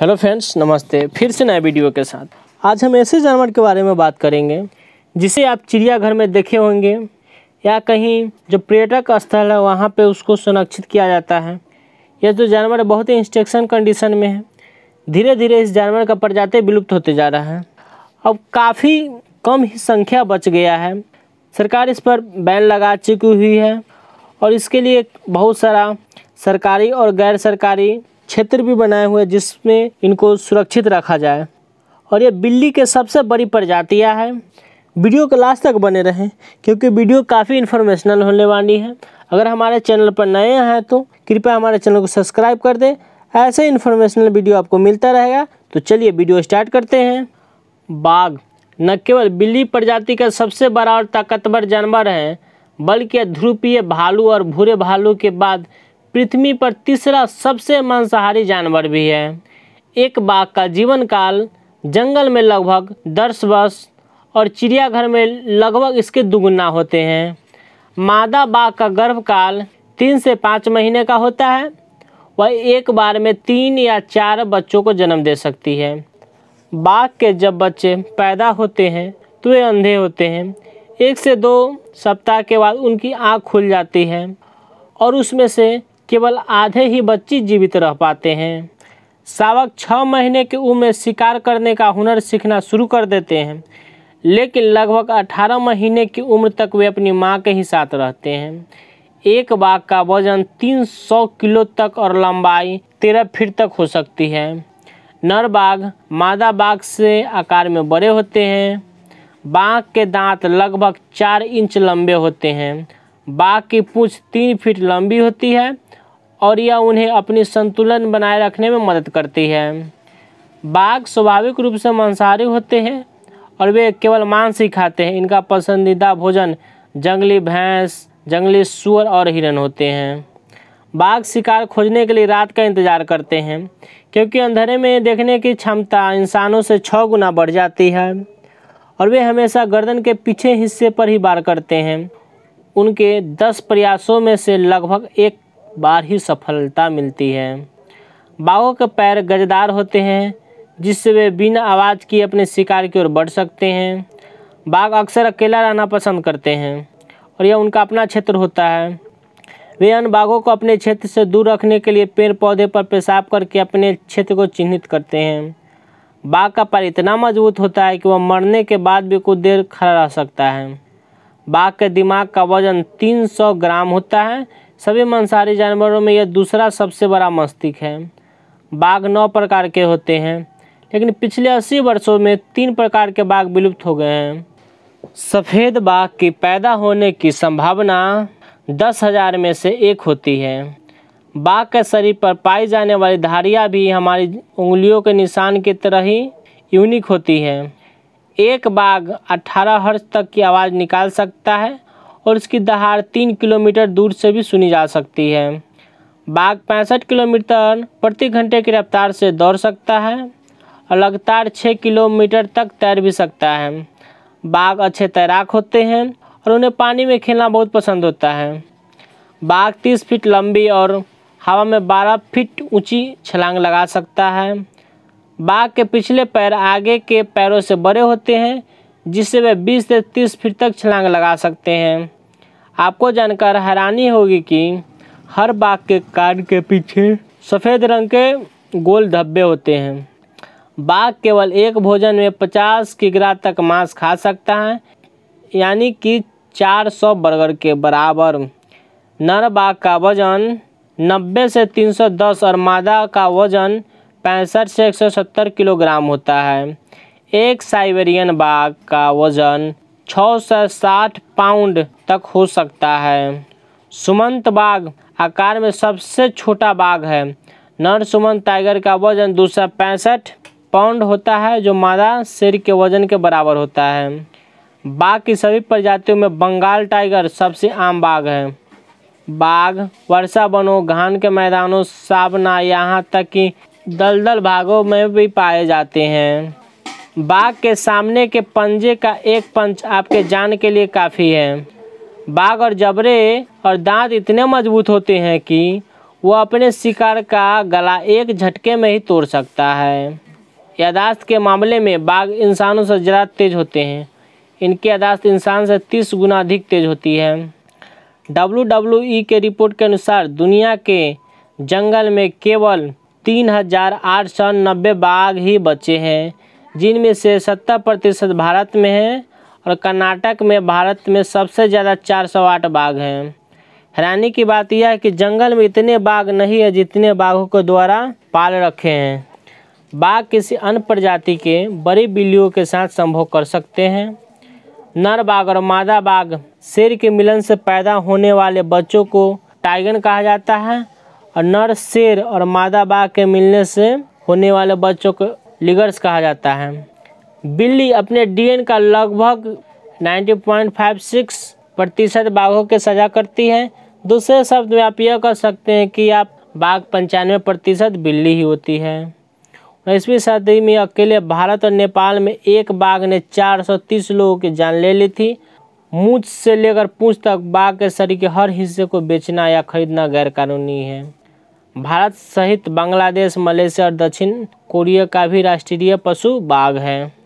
hello friends नमस्ते फिर से नए वीडियो के साथ आज हम ऐसे जानवर के बारे में बात करेंगे जिसे आप चिड़ियाघर में देखे होंगे या कहीं जो पर्यटक स्थल है वहाँ पे उसको संरक्षित किया जाता है यह जो जानवर बहुत ही इंस्ट्रक्शन कंडीशन में है धीरे धीरे इस जानवर का प्रजाति विलुप्त होते जा रहा है अब काफ़ी कम ही संख्या बच गया है सरकार इस पर बैन लगा चुकी हुई है और इसके लिए बहुत सारा सरकारी और गैर सरकारी क्षेत्र भी बनाए हुए जिसमें इनको सुरक्षित रखा जाए और ये बिल्ली के सबसे बड़ी प्रजातियाँ हैं वीडियो को लास्ट तक बने रहें क्योंकि वीडियो काफ़ी इन्फॉर्मेशनल होने वाली है अगर हमारे चैनल पर नए हैं तो कृपया हमारे चैनल को सब्सक्राइब कर दें ऐसे इन्फॉर्मेशनल वीडियो आपको मिलता रहेगा तो चलिए वीडियो स्टार्ट करते हैं बाघ न केवल बिल्ली प्रजाति का सबसे बड़ा और ताकतवर जानवर है बल्कि ध्रुपीय भालू और भूरे भालू के बाद पृथ्वी पर तीसरा सबसे मांसाहारी जानवर भी है एक बाघ का जीवन काल जंगल में लगभग दस वर्ष और चिड़ियाघर में लगभग इसके दुगुना होते हैं मादा बाघ का गर्भकाल तीन से पाँच महीने का होता है वह एक बार में तीन या चार बच्चों को जन्म दे सकती है बाघ के जब बच्चे पैदा होते हैं तो वे अंधे होते हैं एक से दो सप्ताह के बाद उनकी आँख खुल जाती है और उसमें से केवल आधे ही बच्चे जीवित रह पाते हैं शावक छः महीने की उम्र में शिकार करने का हुनर सीखना शुरू कर देते हैं लेकिन लगभग अठारह महीने की उम्र तक वे अपनी माँ के ही साथ रहते हैं एक बाघ का वजन 300 किलो तक और लंबाई 13 फीट तक हो सकती है नर बाघ मादा बाघ से आकार में बड़े होते हैं बाघ के दांत लगभग चार इंच लंबे होते हैं बाघ की पूँछ तीन फीट लंबी होती है और यह उन्हें अपनी संतुलन बनाए रखने में मदद करती है बाघ स्वाभाविक रूप से मांसाहारी होते हैं और वे केवल मांस ही खाते हैं इनका पसंदीदा भोजन जंगली भैंस जंगली सुअर और हिरन होते हैं बाघ शिकार खोजने के लिए रात का इंतजार करते हैं क्योंकि अंधेरे में देखने की क्षमता इंसानों से छः गुना बढ़ जाती है और वे हमेशा गर्दन के पीछे हिस्से पर ही बार करते हैं उनके दस प्रयासों में से लगभग एक बार ही सफलता मिलती है बाघों के पैर गजदार होते हैं जिससे वे बिना आवाज़ की अपने शिकार की ओर बढ़ सकते हैं बाघ अक्सर अकेला रहना पसंद करते हैं और यह उनका अपना क्षेत्र होता है वे अन्य बाघों को अपने क्षेत्र से दूर रखने के लिए पेड़ पौधे पर पेशाब करके अपने क्षेत्र को चिन्हित करते हैं बाघ का पैर इतना मजबूत होता है कि वह मरने के बाद भी कुछ देर खड़ा रह सकता है बाघ के दिमाग का वजन 300 ग्राम होता है सभी मांसाहारी जानवरों में यह दूसरा सबसे बड़ा मस्तिष्क है बाघ नौ प्रकार के होते हैं लेकिन पिछले अस्सी वर्षों में तीन प्रकार के बाघ विलुप्त हो गए हैं सफ़ेद बाघ की पैदा होने की संभावना दस हज़ार में से एक होती है बाघ के शरीर पर पाई जाने वाली धारियाँ भी हमारी उंगलियों के निशान की तरह ही यूनिक होती हैं एक बाघ अट्ठारह हर्ज तक की आवाज़ निकाल सकता है और इसकी दहाड़ तीन किलोमीटर दूर से भी सुनी जा सकती है बाघ पैंसठ किलोमीटर प्रति घंटे की रफ्तार से दौड़ सकता है और लगातार छः किलोमीटर तक तैर भी सकता है बाघ अच्छे तैराक होते हैं और उन्हें पानी में खेलना बहुत पसंद होता है बाघ तीस फीट लंबी और हवा में बारह फीट ऊंची छलांग लगा सकता है बाघ के पिछले पैर आगे के पैरों से बड़े होते हैं जिससे वे 20 से 30 फीट तक छलांग लगा सकते हैं आपको जानकर हैरानी होगी कि हर बाघ के कान के पीछे सफ़ेद रंग के गोल धब्बे होते हैं बाघ केवल एक भोजन में 50 किग्रा तक मांस खा सकता है यानी कि 400 बर्गर के बराबर नर बाघ का वजन 90 से 310 और मादा का वजन पैंसठ से 170 किलोग्राम होता है एक साइबेरियन बाघ का वज़न छः से साठ पाउंड तक हो सकता है सुमंत बाघ आकार में सबसे छोटा बाघ है नर सुमंत टाइगर का वज़न दो सौ पैंसठ पाउंड होता है जो मादा शेर के वज़न के बराबर होता है बाघ की सभी प्रजातियों में बंगाल टाइगर सबसे आम बाघ है बाघ वर्षा वनों घान के मैदानों साबना यहाँ तक कि दलदल भागों में भी पाए जाते हैं बाघ के सामने के पंजे का एक पंच आपके जान के लिए काफ़ी है बाघ और जबरे और दांत इतने मजबूत होते हैं कि वो अपने शिकार का गला एक झटके में ही तोड़ सकता है यादाश्त के मामले में बाघ इंसानों से ज़्यादा तेज होते हैं इनकी यादाश्त इंसान से तीस गुना अधिक तेज होती है डब्लू डब्लू ई के रिपोर्ट के अनुसार दुनिया के जंगल में केवल तीन हज़ार आठ सौ नब्बे बाघ ही बचे हैं जिनमें से सत्तर प्रतिशत भारत में हैं और कर्नाटक में भारत में सबसे ज़्यादा चार सौ आठ बाघ हैं हैरानी की बात यह है कि जंगल में इतने बाघ नहीं है जितने बाघों के द्वारा पाल रखे हैं बाघ किसी अन्य प्रजाति के बड़ी बिल्लियों के साथ संभोग कर सकते हैं नर बाघ और मादा बाघ शेर के मिलन से पैदा होने वाले बच्चों को टाइगन कहा जाता है और नर शेर और मादा बाघ के मिलने से होने वाले बच्चों को लिगर्स कहा जाता है बिल्ली अपने डीएन का लगभग 90.56 प्रतिशत बाघों के सजा करती है दूसरे शब्द में आप यह कह सकते हैं कि आप बाघ पंचानवे प्रतिशत बिल्ली ही होती है उन्नीसवीं सदी में अकेले भारत और नेपाल में एक बाघ ने 430 लोगों की जान ले ली थी मूछ से लेकर पूछ तक बाघ के शरीर के हर हिस्से को बेचना या खरीदना गैरकानूनी है भारत सहित बांग्लादेश मलेशिया और दक्षिण कोरिया का भी राष्ट्रीय पशु बाघ है